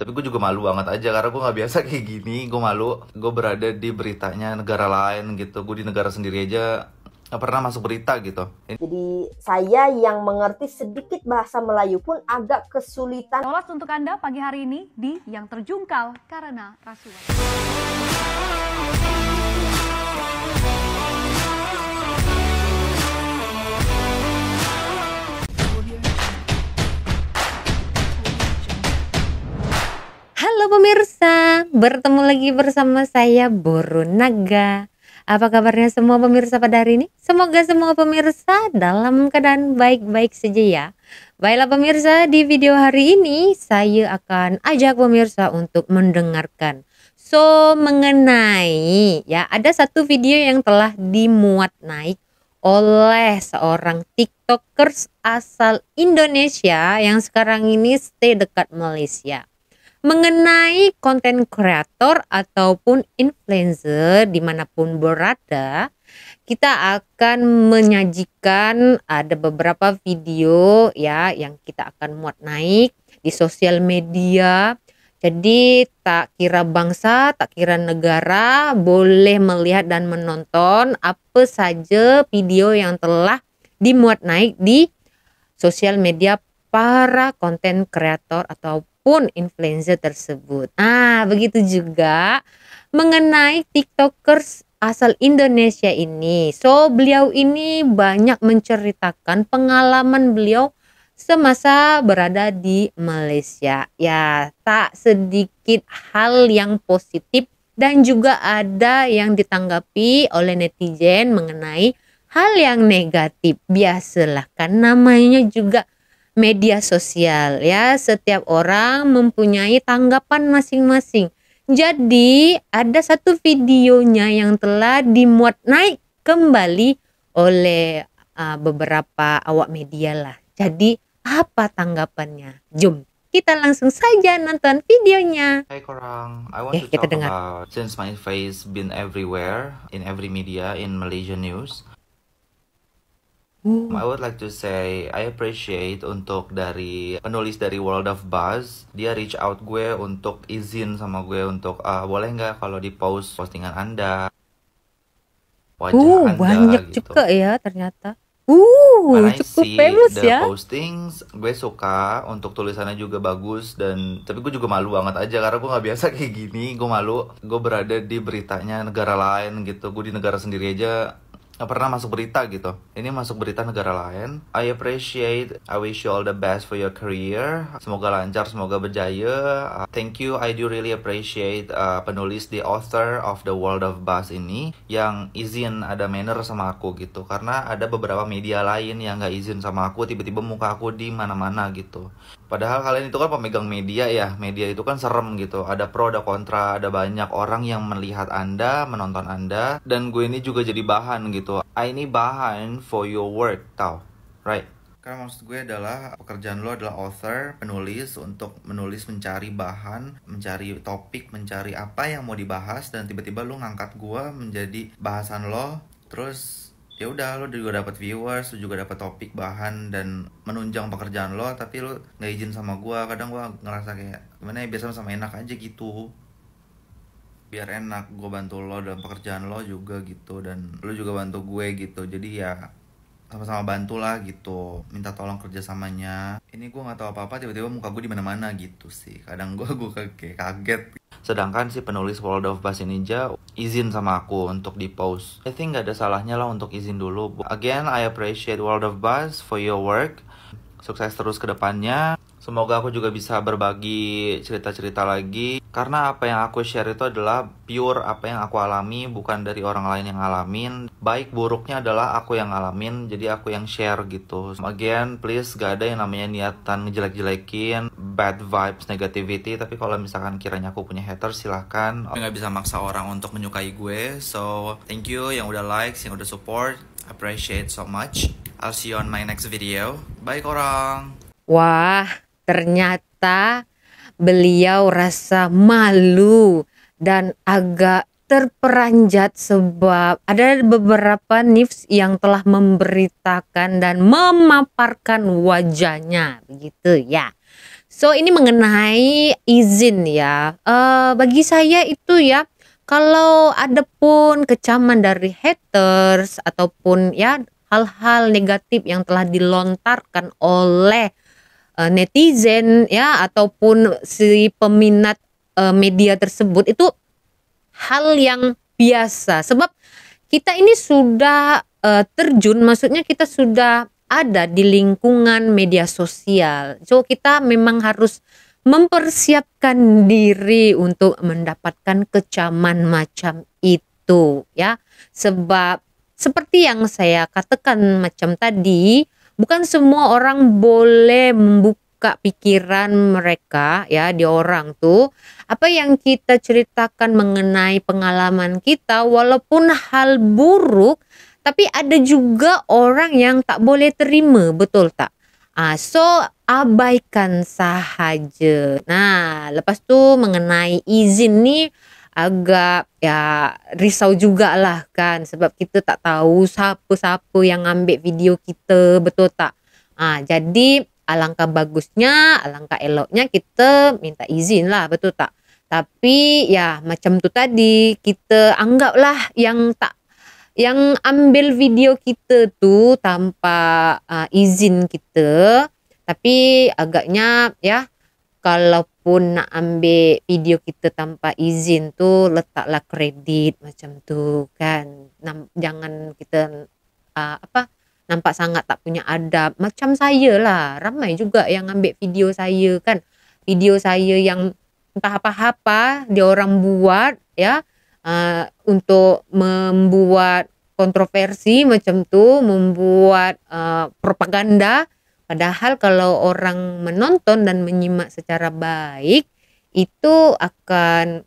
tapi gue juga malu banget aja karena gue nggak biasa kayak gini gue malu gue berada di beritanya negara lain gitu gue di negara sendiri aja nggak pernah masuk berita gitu jadi saya yang mengerti sedikit bahasa Melayu pun agak kesulitan Olas untuk anda pagi hari ini di yang terjungkal karena rasuah Halo pemirsa, bertemu lagi bersama saya Boru Naga. Apa kabarnya semua pemirsa pada hari ini? Semoga semua pemirsa dalam keadaan baik-baik saja ya. Baiklah pemirsa, di video hari ini saya akan ajak pemirsa untuk mendengarkan so mengenai ya ada satu video yang telah dimuat naik oleh seorang TikTokers asal Indonesia yang sekarang ini stay dekat Malaysia mengenai konten kreator ataupun influencer dimanapun berada kita akan menyajikan ada beberapa video ya yang kita akan muat naik di sosial media jadi tak kira bangsa, tak kira negara boleh melihat dan menonton apa saja video yang telah dimuat naik di sosial media para konten kreator atau akun influencer tersebut. Nah, begitu juga mengenai TikTokers asal Indonesia ini. So, beliau ini banyak menceritakan pengalaman beliau semasa berada di Malaysia. Ya, tak sedikit hal yang positif dan juga ada yang ditanggapi oleh netizen mengenai hal yang negatif. Biasalah kan namanya juga media sosial ya. Setiap orang mempunyai tanggapan masing-masing. Jadi ada satu videonya yang telah dimuat naik kembali oleh uh, beberapa awak media lah. Jadi apa tanggapannya? Jom kita langsung saja nonton videonya. Hai korang, I want eh, to talk dengar. about since my face been everywhere in every media in Malaysia news. Mm. I would like to say I appreciate untuk dari penulis dari World of Buzz dia reach out gue untuk izin sama gue untuk uh, boleh nggak kalau di post postingan anda wajah uh, anda banyak gitu. juga ya ternyata uh When cukup I see famous the ya postings gue suka untuk tulisannya juga bagus dan tapi gue juga malu banget aja karena gue nggak biasa kayak gini gue malu gue berada di beritanya negara lain gitu gue di negara sendiri aja pernah masuk berita gitu. Ini masuk berita negara lain. I appreciate, I wish you all the best for your career. Semoga lancar, semoga berjaya. Uh, thank you, I do really appreciate uh, penulis the author of the world of buzz ini yang izin ada manner sama aku gitu. Karena ada beberapa media lain yang nggak izin sama aku, tiba-tiba muka aku di mana-mana gitu. Padahal kalian itu kan pemegang media ya, media itu kan serem gitu. Ada pro, ada kontra, ada banyak orang yang melihat Anda, menonton Anda. Dan gue ini juga jadi bahan gitu. I ini bahan for your work, tau? Right? Karena maksud gue adalah pekerjaan lo adalah author, penulis untuk menulis mencari bahan, mencari topik, mencari apa yang mau dibahas dan tiba-tiba lo ngangkat gue menjadi bahasan lo. Terus ya udah lo juga dapat viewers lo juga dapat topik bahan dan menunjang pekerjaan lo tapi lo nggak izin sama gue kadang gue ngerasa kayak gimana ya biasa sama enak aja gitu biar enak gue bantu lo dalam pekerjaan lo juga gitu dan lo juga bantu gue gitu jadi ya sama-sama bantu lah gitu minta tolong kerjasamanya ini gue nggak tahu apa apa tiba-tiba muka gue di mana-mana gitu sih kadang gue gue kayak kaget Sedangkan si penulis World of ini Ninja izin sama aku untuk di post. I think gak ada salahnya lah untuk izin dulu. Again, I appreciate World of Bass for your work. Sukses terus ke depannya. Semoga aku juga bisa berbagi cerita-cerita lagi karena apa yang aku share itu adalah pure apa yang aku alami bukan dari orang lain yang ngalamin. Baik buruknya adalah aku yang ngalamin jadi aku yang share gitu. Again, please gak ada yang namanya niatan ngejelek-jelekin, bad vibes, negativity. Tapi kalau misalkan kiranya aku punya haters silahkan. Aku gak bisa maksa orang untuk menyukai gue. So, thank you yang udah like yang udah support. Appreciate so much. I'll see you on my next video. Bye korang. Wah, Ternyata beliau rasa malu dan agak terperanjat sebab ada beberapa nifs yang telah memberitakan dan memaparkan wajahnya begitu ya. So ini mengenai izin ya. Uh, bagi saya itu ya kalau ada pun kecaman dari haters ataupun ya hal-hal negatif yang telah dilontarkan oleh uh, netizen ya ataupun si peminat uh, media tersebut itu hal yang biasa sebab kita ini sudah uh, terjun maksudnya kita sudah ada di lingkungan media sosial. So kita memang harus mempersiapkan diri untuk mendapatkan kecaman macam itu ya. Sebab seperti yang saya katakan macam tadi bukan semua orang boleh membuka pikiran mereka ya di orang tuh apa yang kita ceritakan mengenai pengalaman kita walaupun hal buruk tapi ada juga orang yang tak boleh terima betul tak ah so abaikan sahaja nah lepas tu mengenai izin nih agak ya risau juga lah kan sebab kita tak tahu siapa-siapa yang ambil video kita betul tak ha, jadi alangkah bagusnya alangkah eloknya kita minta izin lah betul tak tapi ya macam tu tadi kita anggaplah yang tak yang ambil video kita tu tanpa uh, izin kita tapi agaknya ya kalau pun nak ambil video kita tanpa izin tu letaklah kredit macam tu kan Namp- jangan kita uh, apa nampak sangat tak punya adab macam saya lah ramai juga yang ambil video saya kan video saya yang entah apa-apa dia orang buat ya uh, untuk membuat kontroversi macam tu membuat uh, propaganda propaganda Padahal kalau orang menonton dan menyimak secara baik itu akan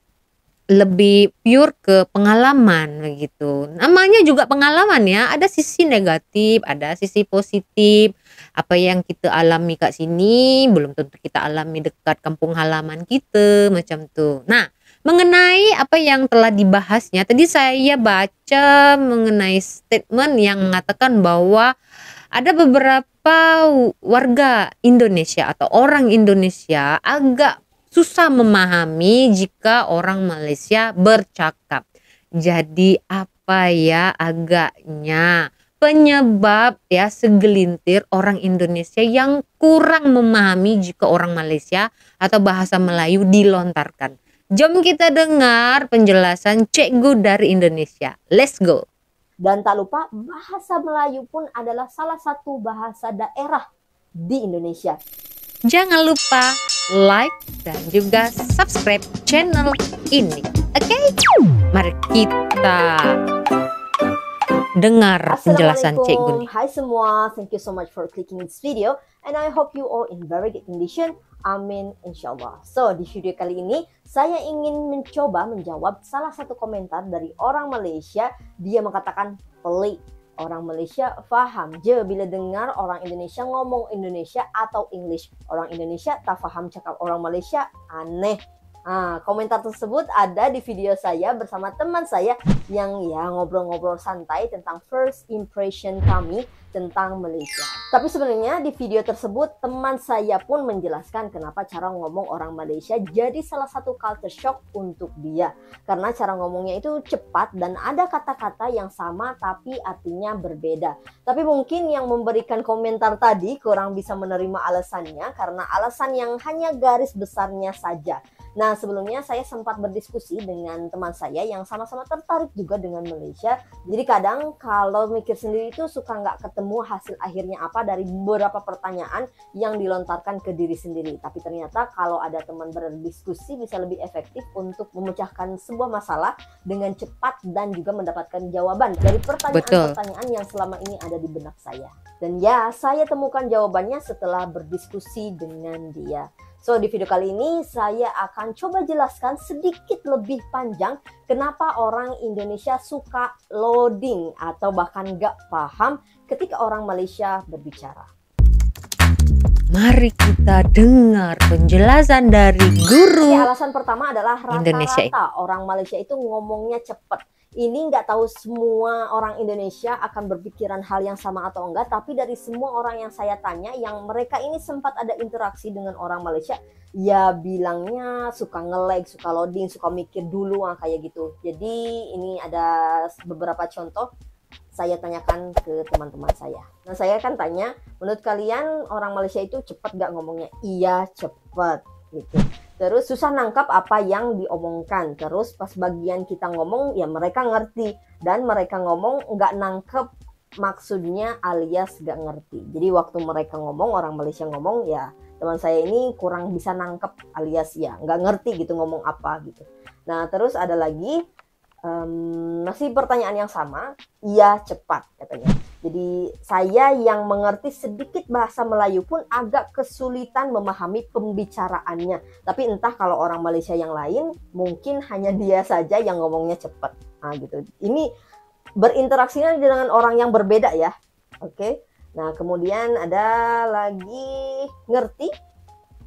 lebih pure ke pengalaman begitu. Namanya juga pengalaman ya, ada sisi negatif, ada sisi positif. Apa yang kita alami kat sini belum tentu kita alami dekat kampung halaman kita macam tu. Nah, mengenai apa yang telah dibahasnya, tadi saya baca mengenai statement yang mengatakan bahwa ada beberapa warga Indonesia atau orang Indonesia agak susah memahami jika orang Malaysia bercakap. Jadi apa ya agaknya penyebab ya segelintir orang Indonesia yang kurang memahami jika orang Malaysia atau bahasa Melayu dilontarkan. Jom kita dengar penjelasan cikgu dari Indonesia. Let's go. Dan tak lupa bahasa Melayu pun adalah salah satu bahasa daerah di Indonesia. Jangan lupa like dan juga subscribe channel ini. Oke, okay? mari kita dengar penjelasan Cik Guni. Hai semua, thank you so much for clicking this video and I hope you all in very good condition. Amin, insya Allah. So, di video kali ini saya ingin mencoba menjawab salah satu komentar dari orang Malaysia. Dia mengatakan pelik. Orang Malaysia faham je bila dengar orang Indonesia ngomong Indonesia atau English. Orang Indonesia tak faham cakap orang Malaysia aneh. Nah, komentar tersebut ada di video saya bersama teman saya yang ya ngobrol-ngobrol santai tentang first impression kami tentang Malaysia. Tapi sebenarnya di video tersebut teman saya pun menjelaskan kenapa cara ngomong orang Malaysia jadi salah satu culture shock untuk dia. Karena cara ngomongnya itu cepat dan ada kata-kata yang sama tapi artinya berbeda. Tapi mungkin yang memberikan komentar tadi kurang bisa menerima alasannya karena alasan yang hanya garis besarnya saja. Nah, Eh, sebelumnya saya sempat berdiskusi dengan teman saya yang sama-sama tertarik juga dengan Malaysia. Jadi kadang kalau mikir sendiri itu suka nggak ketemu hasil akhirnya apa dari beberapa pertanyaan yang dilontarkan ke diri sendiri. Tapi ternyata kalau ada teman berdiskusi bisa lebih efektif untuk memecahkan sebuah masalah dengan cepat dan juga mendapatkan jawaban dari pertanyaan-pertanyaan yang selama ini ada di benak saya. Dan ya, saya temukan jawabannya setelah berdiskusi dengan dia. So, di video kali ini saya akan coba jelaskan sedikit lebih panjang kenapa orang Indonesia suka loading atau bahkan gak paham ketika orang Malaysia berbicara. Mari kita dengar penjelasan dari guru. Ya, alasan pertama adalah rata-rata orang Malaysia itu ngomongnya cepat ini nggak tahu semua orang Indonesia akan berpikiran hal yang sama atau enggak, tapi dari semua orang yang saya tanya, yang mereka ini sempat ada interaksi dengan orang Malaysia, ya bilangnya suka ngelag, suka loading, suka mikir dulu ah, kayak gitu. Jadi ini ada beberapa contoh saya tanyakan ke teman-teman saya. Nah saya kan tanya, menurut kalian orang Malaysia itu cepat nggak ngomongnya? Iya cepat gitu terus susah nangkap apa yang diomongkan terus pas bagian kita ngomong ya mereka ngerti dan mereka ngomong nggak nangkep maksudnya alias nggak ngerti jadi waktu mereka ngomong orang Malaysia ngomong ya teman saya ini kurang bisa nangkep alias ya nggak ngerti gitu ngomong apa gitu nah terus ada lagi Um, masih pertanyaan yang sama, iya cepat katanya. Jadi saya yang mengerti sedikit bahasa Melayu pun agak kesulitan memahami pembicaraannya. Tapi entah kalau orang Malaysia yang lain mungkin hanya dia saja yang ngomongnya cepat. Nah, gitu. Ini berinteraksinya dengan orang yang berbeda ya. Oke. Okay? Nah, kemudian ada lagi ngerti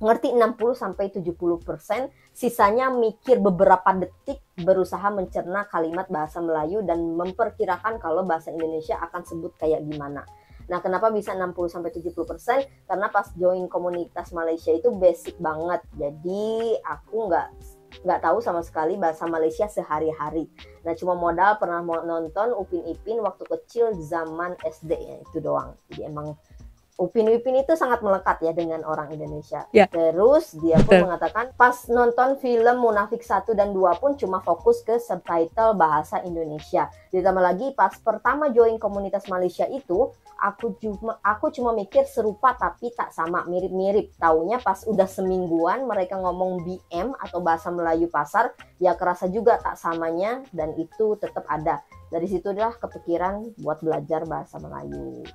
ngerti 60 sampai 70%, sisanya mikir beberapa detik berusaha mencerna kalimat bahasa Melayu dan memperkirakan kalau bahasa Indonesia akan sebut kayak gimana. Nah, kenapa bisa 60 sampai 70%? Karena pas join komunitas Malaysia itu basic banget. Jadi, aku nggak nggak tahu sama sekali bahasa Malaysia sehari-hari. Nah, cuma modal pernah nonton Upin Ipin waktu kecil zaman SD ya, itu doang. Jadi emang Upin Ipin itu sangat melekat ya dengan orang Indonesia. Ya. Terus dia pun Betul. mengatakan pas nonton film Munafik 1 dan 2 pun cuma fokus ke subtitle bahasa Indonesia. Ditambah lagi pas pertama join komunitas Malaysia itu aku cuma aku cuma mikir serupa tapi tak sama mirip-mirip. Taunya pas udah semingguan mereka ngomong BM atau bahasa Melayu pasar ya kerasa juga tak samanya dan itu tetap ada. Dari situlah kepikiran buat belajar bahasa Melayu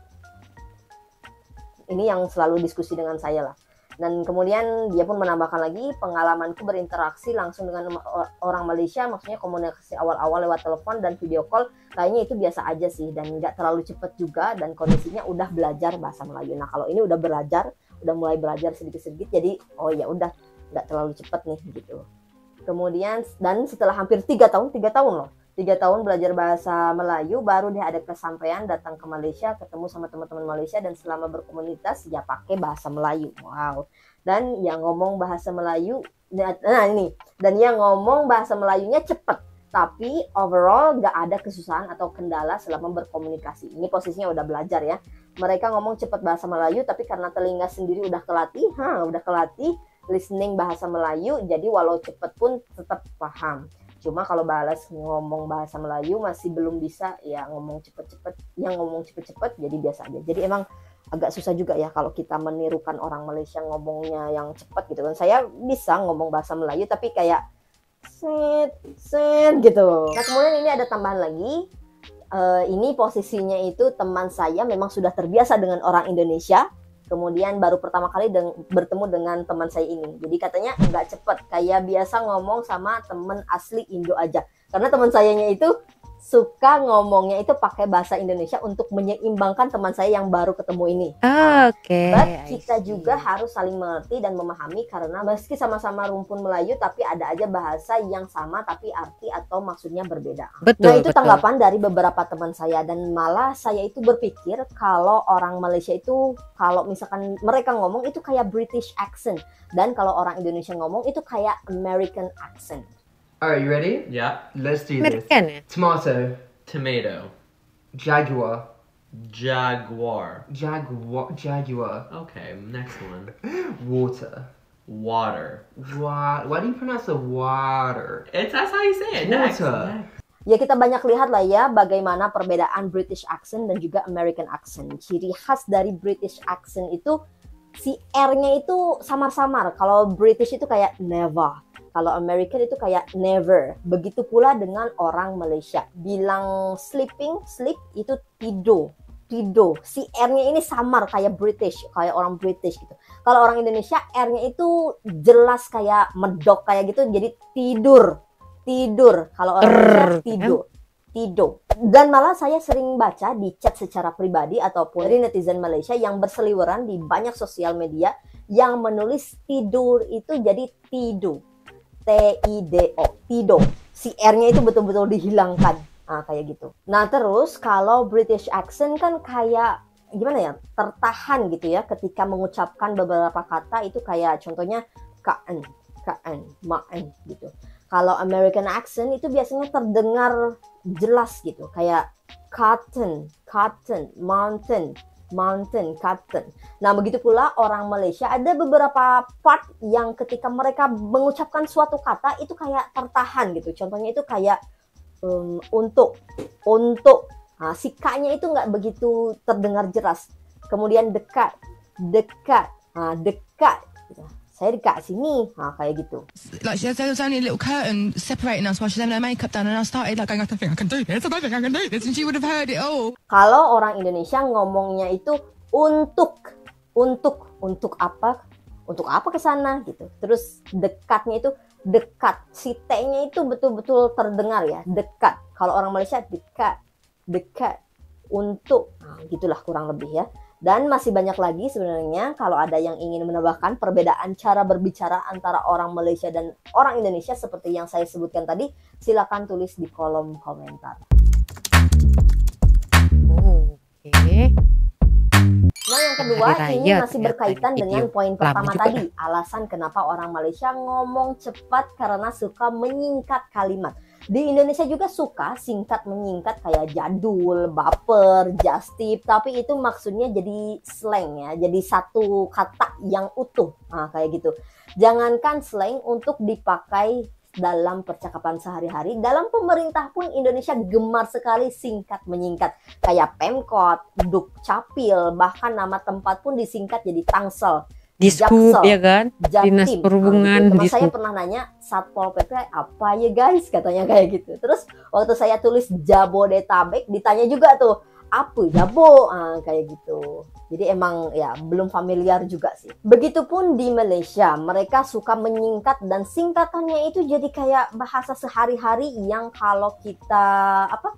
ini yang selalu diskusi dengan saya lah dan kemudian dia pun menambahkan lagi pengalamanku berinteraksi langsung dengan orang Malaysia maksudnya komunikasi awal-awal lewat telepon dan video call kayaknya itu biasa aja sih dan nggak terlalu cepat juga dan kondisinya udah belajar bahasa Melayu nah kalau ini udah belajar udah mulai belajar sedikit-sedikit jadi oh ya udah nggak terlalu cepat nih gitu kemudian dan setelah hampir tiga tahun tiga tahun loh tiga tahun belajar bahasa Melayu baru deh ada kesampaian datang ke Malaysia ketemu sama teman-teman Malaysia dan selama berkomunitas dia ya pakai bahasa Melayu wow dan yang ngomong bahasa Melayu nah, nah ini dan yang ngomong bahasa Melayunya cepet tapi overall gak ada kesusahan atau kendala selama berkomunikasi ini posisinya udah belajar ya mereka ngomong cepet bahasa Melayu tapi karena telinga sendiri udah kelatih ha udah kelatih listening bahasa Melayu jadi walau cepet pun tetap paham cuma kalau balas ngomong bahasa Melayu masih belum bisa ya ngomong cepet-cepet yang ngomong cepet-cepet jadi biasa aja jadi emang agak susah juga ya kalau kita menirukan orang Malaysia ngomongnya yang cepet gitu kan saya bisa ngomong bahasa Melayu tapi kayak set set gitu nah kemudian ini ada tambahan lagi uh, ini posisinya itu teman saya memang sudah terbiasa dengan orang Indonesia kemudian baru pertama kali deng bertemu dengan teman saya ini jadi katanya nggak cepet kayak biasa ngomong sama temen asli Indo aja karena teman sayanya itu suka ngomongnya itu pakai bahasa Indonesia untuk menyeimbangkan teman saya yang baru ketemu ini. Oke. Okay. But kita juga harus saling mengerti dan memahami karena meski sama-sama rumpun Melayu tapi ada aja bahasa yang sama tapi arti atau maksudnya berbeda. Nah, betul. Nah itu betul. tanggapan dari beberapa teman saya dan malah saya itu berpikir kalau orang Malaysia itu kalau misalkan mereka ngomong itu kayak British accent dan kalau orang Indonesia ngomong itu kayak American accent. All right, you ready? Yeah. Let's do this. Tomato. Tomato. Jaguar. Jaguar. Jaguar. Jaguar. Okay, next one. Water. Water. Wa- Why do you pronounce the water? It's that's how you say it. next. Ya kita banyak lihat lah ya bagaimana perbedaan British accent dan juga American accent. Ciri khas dari British accent itu si R-nya itu samar-samar. Kalau British itu kayak never. Kalau American itu kayak never. Begitu pula dengan orang Malaysia. Bilang sleeping, sleep itu tidur. tidur. Si R-nya ini samar kayak British, kayak orang British gitu. Kalau orang Indonesia R-nya itu jelas kayak medok kayak gitu jadi tidur. Tidur. Kalau orang Indonesia kan? tidur. tidur. Dan malah saya sering baca di chat secara pribadi ataupun dari iya. netizen Malaysia yang berseliweran di banyak sosial media yang menulis tidur itu jadi tidur T-I-D-O, Tido. Si R-nya itu betul-betul dihilangkan. Nah, kayak gitu. Nah, terus kalau British accent kan kayak gimana ya tertahan gitu ya ketika mengucapkan beberapa kata itu kayak contohnya kn, kn, maan gitu kalau American accent itu biasanya terdengar jelas gitu kayak cotton cotton mountain mountain, captain. Nah, begitu pula orang Malaysia ada beberapa part yang ketika mereka mengucapkan suatu kata itu kayak tertahan gitu. Contohnya itu kayak um, untuk, untuk. Nah, sikanya itu nggak begitu terdengar jelas. Kemudian dekat, dekat, nah, dekat. Gitu saya dekat sini. Ha, kayak gitu. Like she has only a little curtain separating us while she's having her makeup done and I started like going, I think I can do this, I don't think I can do this and she would have heard it all. Kalau orang Indonesia ngomongnya itu untuk, untuk, untuk apa? Untuk apa ke sana gitu. Terus dekatnya itu dekat. Si T-nya itu betul-betul terdengar ya, dekat. Kalau orang Malaysia dekat, dekat, untuk, nah, gitulah kurang lebih ya. Dan masih banyak lagi sebenarnya kalau ada yang ingin menambahkan perbedaan cara berbicara antara orang Malaysia dan orang Indonesia seperti yang saya sebutkan tadi, silakan tulis di kolom komentar. Nah, yang kedua Hari ini raya, masih ya, berkaitan dengan poin pertama tadi, alasan kenapa orang Malaysia ngomong cepat karena suka menyingkat kalimat di Indonesia juga suka singkat menyingkat kayak jadul, baper, justip, tapi itu maksudnya jadi slang ya, jadi satu kata yang utuh nah, kayak gitu. Jangankan slang untuk dipakai dalam percakapan sehari-hari dalam pemerintah pun Indonesia gemar sekali singkat menyingkat kayak pemkot, capil bahkan nama tempat pun disingkat jadi tangsel di Jakso, ya kan Jatim. dinas nah, gitu. perhubungan saya pernah nanya satpol pp apa ya guys katanya kayak gitu terus waktu saya tulis jabodetabek ditanya juga tuh apa jabo ah kayak gitu jadi emang ya belum familiar juga sih begitupun di Malaysia mereka suka menyingkat dan singkatannya itu jadi kayak bahasa sehari-hari yang kalau kita apa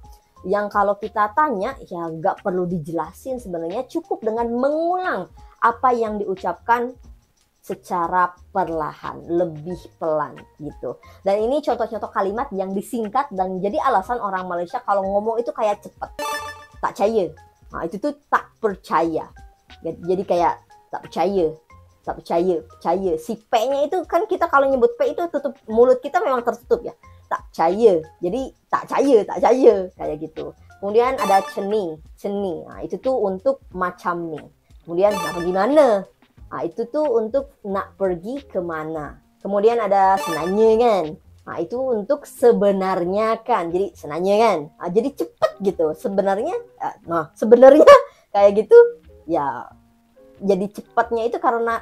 yang kalau kita tanya ya nggak perlu dijelasin sebenarnya cukup dengan mengulang apa yang diucapkan secara perlahan, lebih pelan gitu. Dan ini contoh-contoh kalimat yang disingkat dan jadi alasan orang Malaysia kalau ngomong itu kayak cepet, tak percaya. Nah, itu tuh tak percaya. Jadi kayak tak percaya, tak percaya, percaya. Si P-nya itu kan kita kalau nyebut P itu tutup mulut kita memang tertutup ya. Tak percaya. Jadi tak percaya, tak percaya kayak gitu. Kemudian ada ceni, ceni. Nah, itu tuh untuk macam nih. Kemudian nak pergi mana? Ha, ah, itu tu untuk nak pergi ke mana. Kemudian ada senanya kan. Ha, ah, itu untuk sebenarnya kan. Jadi senanya kan. Ha, ah, jadi cepat gitu. Sebenarnya, nah sebenarnya kayak gitu ya jadi cepatnya itu karena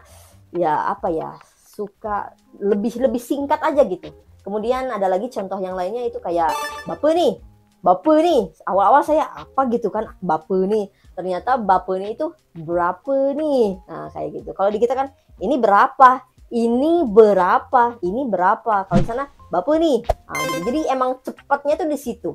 ya apa ya suka lebih lebih singkat aja gitu. Kemudian ada lagi contoh yang lainnya itu kayak bapak nih, bapak nih. Awal-awal saya apa gitu kan, bapak nih ternyata bapu ini itu berapa nih nah kayak gitu kalau di kita kan ini berapa ini berapa ini berapa kalau di sana bapak nih nah, jadi emang cepatnya tuh di situ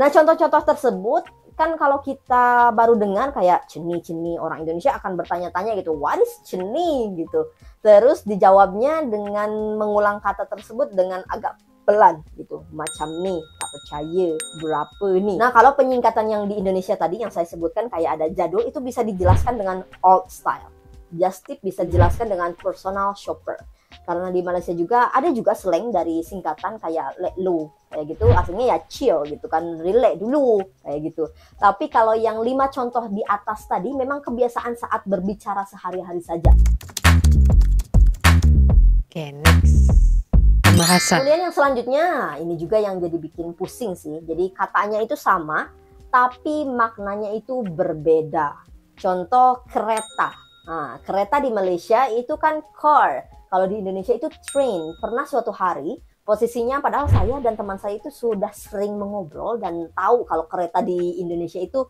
nah contoh-contoh tersebut kan kalau kita baru dengar kayak ceni-ceni orang Indonesia akan bertanya-tanya gitu what is ceni gitu terus dijawabnya dengan mengulang kata tersebut dengan agak pelan gitu macam nih tak percaya berapa nih nah kalau penyingkatan yang di Indonesia tadi yang saya sebutkan kayak ada jadul itu bisa dijelaskan dengan old style Just tip bisa dijelaskan dengan personal shopper karena di Malaysia juga ada juga slang dari singkatan kayak let low kayak gitu artinya ya chill gitu kan relax dulu kayak gitu tapi kalau yang lima contoh di atas tadi memang kebiasaan saat berbicara sehari-hari saja oke okay, next bahasa. Kemudian yang selanjutnya ini juga yang jadi bikin pusing sih. Jadi katanya itu sama tapi maknanya itu berbeda. Contoh kereta. Nah, kereta di Malaysia itu kan car. Kalau di Indonesia itu train. Pernah suatu hari posisinya padahal saya dan teman saya itu sudah sering mengobrol dan tahu kalau kereta di Indonesia itu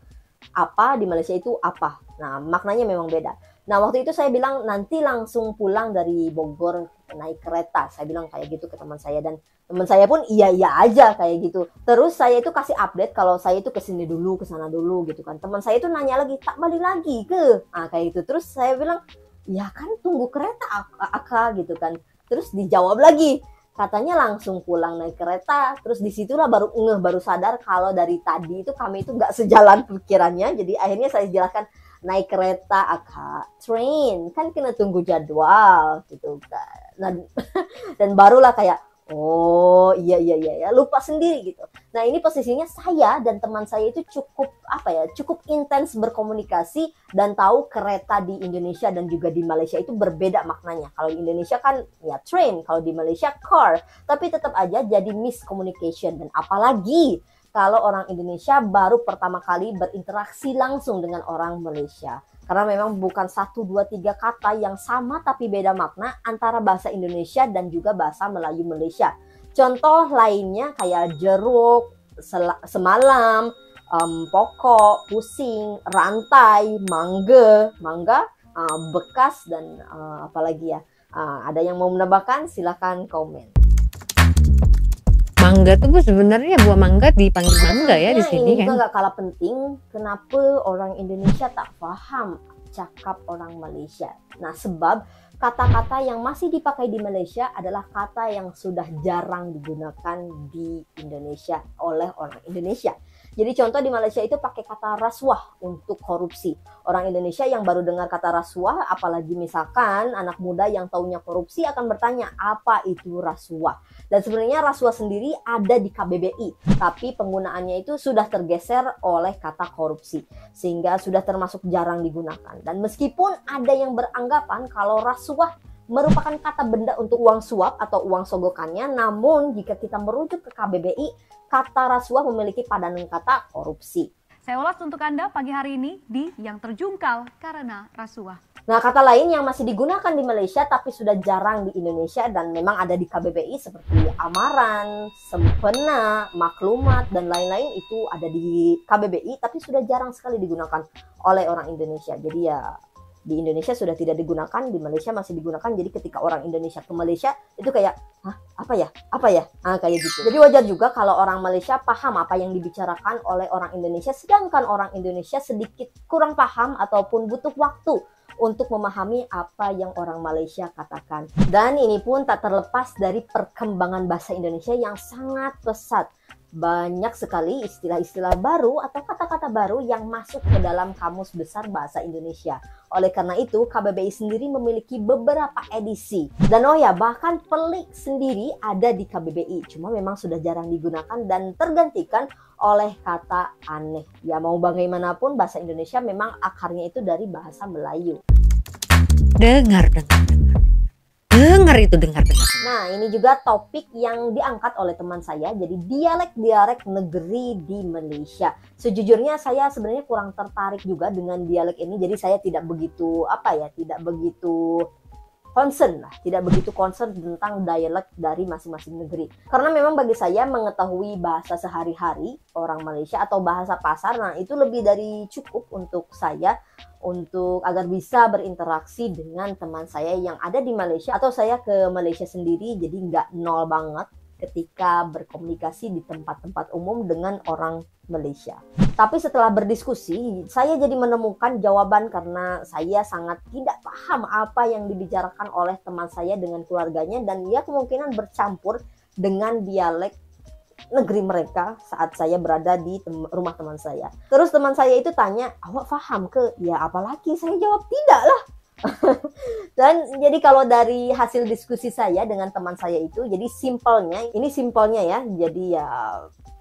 apa di Malaysia itu apa. Nah, maknanya memang beda. Nah, waktu itu saya bilang nanti langsung pulang dari Bogor naik kereta saya bilang kayak gitu ke teman saya dan teman saya pun iya iya aja kayak gitu terus saya itu kasih update kalau saya itu kesini dulu kesana dulu gitu kan teman saya itu nanya lagi tak balik lagi ke nah, kayak gitu terus saya bilang ya kan tunggu kereta akak gitu kan terus dijawab lagi katanya langsung pulang naik kereta terus disitulah baru ngeh baru sadar kalau dari tadi itu kami itu nggak sejalan pikirannya jadi akhirnya saya jelaskan naik kereta akak train kan kena tunggu jadwal gitu kan dan dan barulah kayak oh iya iya iya ya lupa sendiri gitu. Nah ini posisinya saya dan teman saya itu cukup apa ya cukup intens berkomunikasi dan tahu kereta di Indonesia dan juga di Malaysia itu berbeda maknanya. Kalau di Indonesia kan ya train, kalau di Malaysia car, tapi tetap aja jadi miscommunication dan apalagi kalau orang Indonesia baru pertama kali berinteraksi langsung dengan orang Malaysia. Karena memang bukan satu, dua, tiga kata yang sama tapi beda makna antara bahasa Indonesia dan juga bahasa Melayu Malaysia. Contoh lainnya kayak jeruk, semalam, um, pokok, pusing, rantai, mangga, mangga, uh, bekas dan uh, eh, apalagi ya. Uh, ada yang mau menambahkan? Silahkan komen mangga tuh bu sebenarnya buah mangga dipanggil mangga ya di sini kan? nggak kalah penting kenapa orang Indonesia tak paham cakap orang Malaysia. Nah sebab kata-kata yang masih dipakai di Malaysia adalah kata yang sudah jarang digunakan di Indonesia oleh orang Indonesia. Jadi contoh di Malaysia itu pakai kata rasuah untuk korupsi. Orang Indonesia yang baru dengar kata rasuah, apalagi misalkan anak muda yang taunya korupsi akan bertanya apa itu rasuah. Dan sebenarnya rasuah sendiri ada di KBBI, tapi penggunaannya itu sudah tergeser oleh kata korupsi, sehingga sudah termasuk jarang digunakan. Dan meskipun ada yang beranggapan kalau rasuah merupakan kata benda untuk uang suap atau uang sogokannya. Namun jika kita merujuk ke KBBI, kata rasuah memiliki padanan kata korupsi. Saya ulas untuk Anda pagi hari ini di Yang Terjungkal Karena Rasuah. Nah, kata lain yang masih digunakan di Malaysia tapi sudah jarang di Indonesia dan memang ada di KBBI seperti amaran, sempena, maklumat, dan lain-lain itu ada di KBBI tapi sudah jarang sekali digunakan oleh orang Indonesia. Jadi ya di Indonesia sudah tidak digunakan, di Malaysia masih digunakan. Jadi ketika orang Indonesia ke Malaysia itu kayak, hah apa ya, apa ya, ah kayak gitu. Jadi wajar juga kalau orang Malaysia paham apa yang dibicarakan oleh orang Indonesia, sedangkan orang Indonesia sedikit kurang paham ataupun butuh waktu untuk memahami apa yang orang Malaysia katakan. Dan ini pun tak terlepas dari perkembangan bahasa Indonesia yang sangat pesat. Banyak sekali istilah-istilah baru atau kata-kata baru yang masuk ke dalam kamus besar bahasa Indonesia. Oleh karena itu, KBBI sendiri memiliki beberapa edisi. Dan oh ya, bahkan pelik sendiri ada di KBBI, cuma memang sudah jarang digunakan dan tergantikan oleh kata aneh. Ya mau bagaimanapun bahasa Indonesia memang akarnya itu dari bahasa Melayu. Dengar, dengar, dengar. Dengar itu, dengar, dengar. Nah, ini juga topik yang diangkat oleh teman saya. Jadi dialek-dialek negeri di Malaysia. Sejujurnya saya sebenarnya kurang tertarik juga dengan dialek ini. Jadi saya tidak begitu apa ya, tidak begitu concern lah, tidak begitu concern tentang dialek dari masing-masing negeri. Karena memang bagi saya mengetahui bahasa sehari-hari orang Malaysia atau bahasa pasar, nah itu lebih dari cukup untuk saya untuk agar bisa berinteraksi dengan teman saya yang ada di Malaysia atau saya ke Malaysia sendiri jadi nggak nol banget ketika berkomunikasi di tempat-tempat umum dengan orang Malaysia. Tapi setelah berdiskusi, saya jadi menemukan jawaban karena saya sangat tidak paham apa yang dibicarakan oleh teman saya dengan keluarganya dan ia kemungkinan bercampur dengan dialek negeri mereka saat saya berada di tem rumah teman saya. Terus teman saya itu tanya, awak paham ke? Ya apalagi saya jawab tidak lah Dan jadi kalau dari hasil diskusi saya dengan teman saya itu, jadi simpelnya, ini simpelnya ya, jadi ya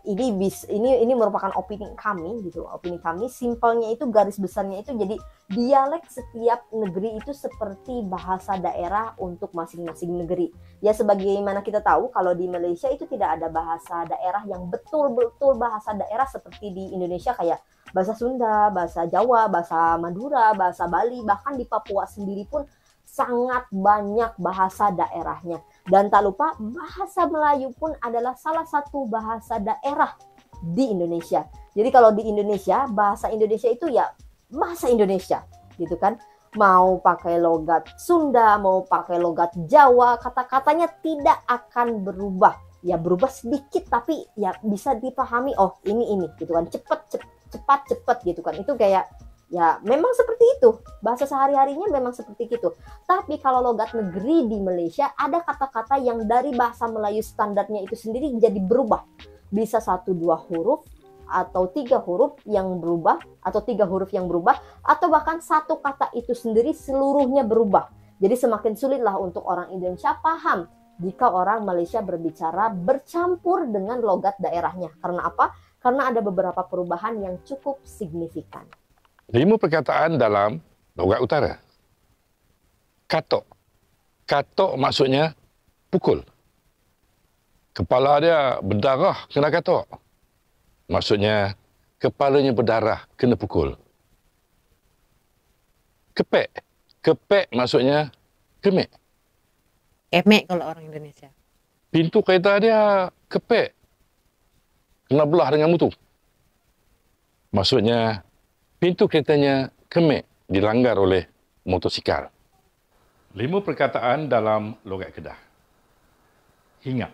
ini bis ini ini merupakan opini kami gitu opini kami simpelnya itu garis besarnya itu jadi dialek setiap negeri itu seperti bahasa daerah untuk masing-masing negeri ya sebagaimana kita tahu kalau di Malaysia itu tidak ada bahasa daerah yang betul-betul bahasa daerah seperti di Indonesia kayak bahasa Sunda, bahasa Jawa, bahasa Madura, bahasa Bali, bahkan di Papua sendiri pun sangat banyak bahasa daerahnya. Dan tak lupa hmm. bahasa Melayu pun adalah salah satu bahasa daerah di Indonesia. Jadi kalau di Indonesia, bahasa Indonesia itu ya bahasa Indonesia gitu kan. Mau pakai logat Sunda, mau pakai logat Jawa, kata-katanya tidak akan berubah. Ya berubah sedikit tapi ya bisa dipahami oh ini ini gitu kan. Cepet cepet cepat cepet gitu kan itu kayak ya memang seperti itu bahasa sehari harinya memang seperti itu tapi kalau logat negeri di Malaysia ada kata-kata yang dari bahasa Melayu standarnya itu sendiri jadi berubah bisa satu dua huruf atau tiga huruf yang berubah atau tiga huruf yang berubah atau bahkan satu kata itu sendiri seluruhnya berubah jadi semakin sulitlah untuk orang Indonesia paham jika orang Malaysia berbicara bercampur dengan logat daerahnya. Karena apa? karena ada beberapa perubahan yang cukup signifikan. Lima perkataan dalam logat utara. Katok. Katok maksudnya pukul. Kepala dia berdarah kena katok. Maksudnya kepalanya berdarah kena pukul. Kepek. Kepek maksudnya kemek. Kemek kalau orang Indonesia. Pintu kereta dia kepek. kena belah dengan mutu. Maksudnya, pintu keretanya kemek dilanggar oleh motosikal. Lima perkataan dalam logat Kedah. Hingat.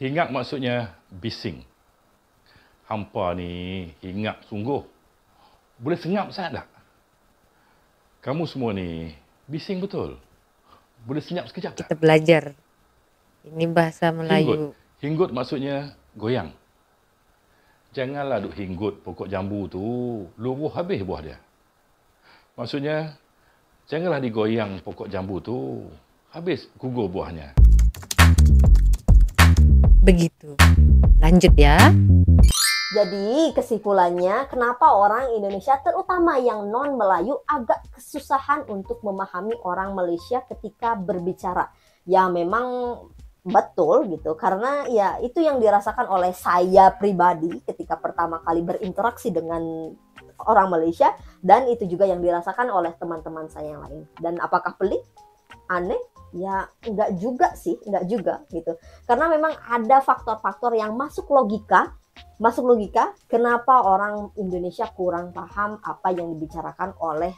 Hingat maksudnya bising. Hampa ni hingat sungguh. Boleh senyap sangat tak? Kamu semua ni bising betul. Boleh senyap sekejap tak? Kita belajar. Ini bahasa Melayu. Hinggut. Hinggut maksudnya goyang. janganlah duk hinggut pokok jambu tu, luruh habis buah dia. Maksudnya, janganlah digoyang pokok jambu tu, habis gugur buahnya. Begitu. Lanjut ya. Jadi kesimpulannya, kenapa orang Indonesia terutama yang non-Melayu agak kesusahan untuk memahami orang Malaysia ketika berbicara? Ya memang betul gitu karena ya itu yang dirasakan oleh saya pribadi ketika pertama kali berinteraksi dengan orang Malaysia dan itu juga yang dirasakan oleh teman-teman saya yang lain dan apakah pelik aneh ya enggak juga sih enggak juga gitu karena memang ada faktor-faktor yang masuk logika masuk logika kenapa orang Indonesia kurang paham apa yang dibicarakan oleh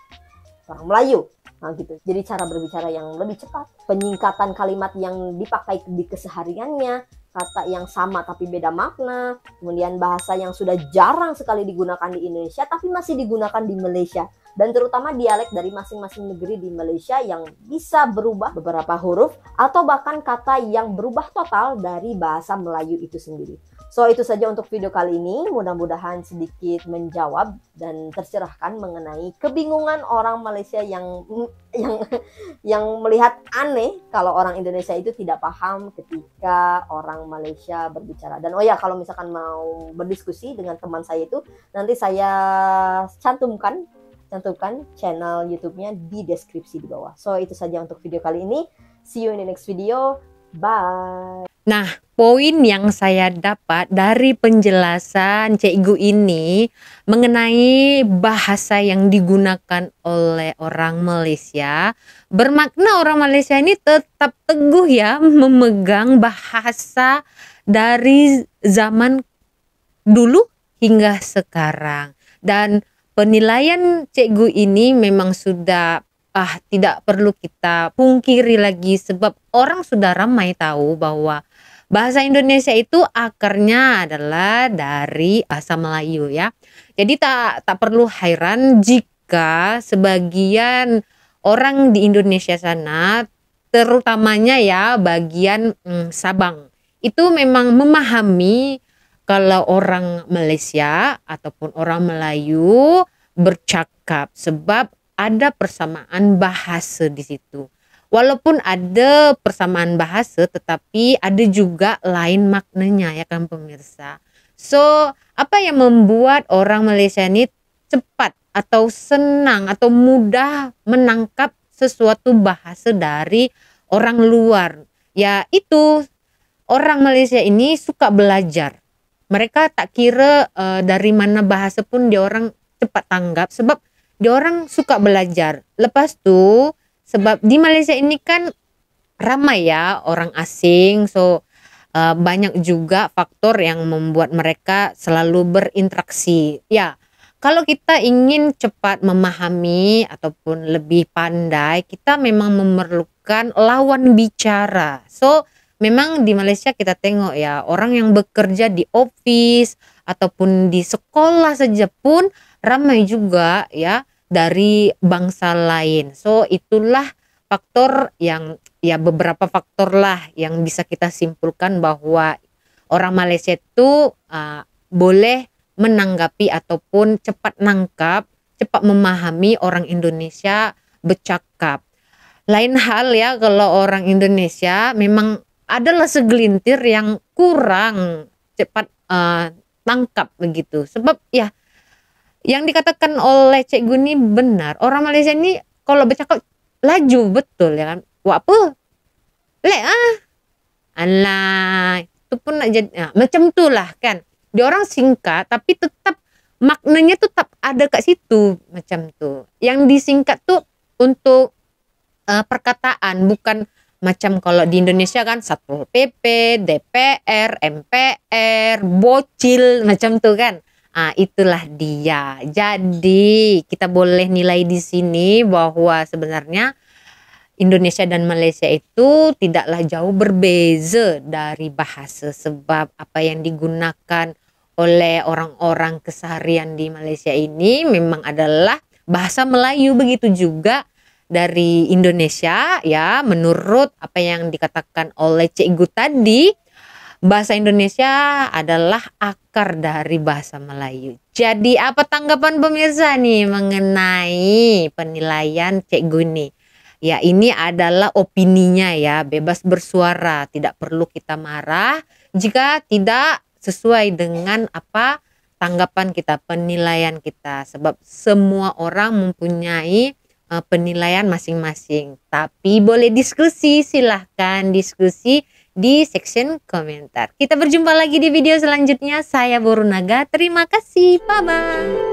orang Melayu Nah, gitu. Jadi cara berbicara yang lebih cepat, penyingkatan kalimat yang dipakai di kesehariannya, kata yang sama tapi beda makna, kemudian bahasa yang sudah jarang sekali digunakan di Indonesia tapi masih digunakan di Malaysia dan terutama dialek dari masing-masing negeri di Malaysia yang bisa berubah beberapa huruf atau bahkan kata yang berubah total dari bahasa Melayu itu sendiri. So itu saja untuk video kali ini. Mudah-mudahan sedikit menjawab dan tercerahkan mengenai kebingungan orang Malaysia yang yang yang melihat aneh kalau orang Indonesia itu tidak paham ketika orang Malaysia berbicara. Dan oh ya, kalau misalkan mau berdiskusi dengan teman saya itu nanti saya cantumkan cantumkan channel YouTube-nya di deskripsi di bawah. So itu saja untuk video kali ini. See you in the next video. Bye. Nah, poin yang saya dapat dari penjelasan Cikgu ini mengenai bahasa yang digunakan oleh orang Malaysia bermakna orang Malaysia ini tetap teguh ya memegang bahasa dari zaman dulu hingga sekarang dan penilaian Cikgu ini memang sudah ah tidak perlu kita pungkiri lagi sebab orang sudah ramai tahu bahwa Bahasa Indonesia itu akarnya adalah dari bahasa Melayu ya. Jadi tak tak perlu heran jika sebagian orang di Indonesia sana terutamanya ya bagian hmm, Sabang itu memang memahami kalau orang Malaysia ataupun orang Melayu bercakap sebab ada persamaan bahasa di situ. Walaupun ada persamaan bahasa tetapi ada juga lain maknanya ya kan pemirsa. So, apa yang membuat orang Malaysia ini cepat atau senang atau mudah menangkap sesuatu bahasa dari orang luar? Ya itu orang Malaysia ini suka belajar. Mereka tak kira uh, dari mana bahasa pun dia orang cepat tanggap sebab dia orang suka belajar. Lepas tuh Sebab di Malaysia ini kan ramai ya orang asing, so uh, banyak juga faktor yang membuat mereka selalu berinteraksi. Ya, kalau kita ingin cepat memahami ataupun lebih pandai, kita memang memerlukan lawan bicara. So, memang di Malaysia kita tengok ya, orang yang bekerja di office ataupun di sekolah saja pun ramai juga ya dari bangsa lain. So itulah faktor yang ya beberapa faktor lah yang bisa kita simpulkan bahwa orang Malaysia itu uh, boleh menanggapi ataupun cepat nangkap, cepat memahami orang Indonesia bercakap. Lain hal ya kalau orang Indonesia memang adalah segelintir yang kurang cepat uh, tangkap begitu. Sebab ya yang dikatakan oleh Cek Guni benar. Orang Malaysia ini kalau bercakap laju betul ya kan. Wah apa? Lek ah. Alah, itu pun nak jadi nah, macam tu lah kan. Dia orang singkat tapi tetap maknanya tetap ada kat situ macam tu. Yang disingkat tu untuk uh, perkataan bukan macam kalau di Indonesia kan Satpol PP, DPR, MPR, bocil macam tu kan. Ah, itulah dia. Jadi, kita boleh nilai di sini bahwa sebenarnya Indonesia dan Malaysia itu tidaklah jauh berbeza dari bahasa sebab apa yang digunakan oleh orang-orang keseharian di Malaysia ini memang adalah bahasa Melayu begitu juga dari Indonesia ya menurut apa yang dikatakan oleh Cikgu tadi bahasa Indonesia adalah akar dari bahasa Melayu. Jadi apa tanggapan pemirsa nih mengenai penilaian Cek Guni? Ya ini adalah opininya ya, bebas bersuara, tidak perlu kita marah jika tidak sesuai dengan apa tanggapan kita, penilaian kita. Sebab semua orang mempunyai eh, penilaian masing-masing. Tapi boleh diskusi, silahkan diskusi di section komentar. Kita berjumpa lagi di video selanjutnya. Saya Borunaga. Terima kasih. Bye bye.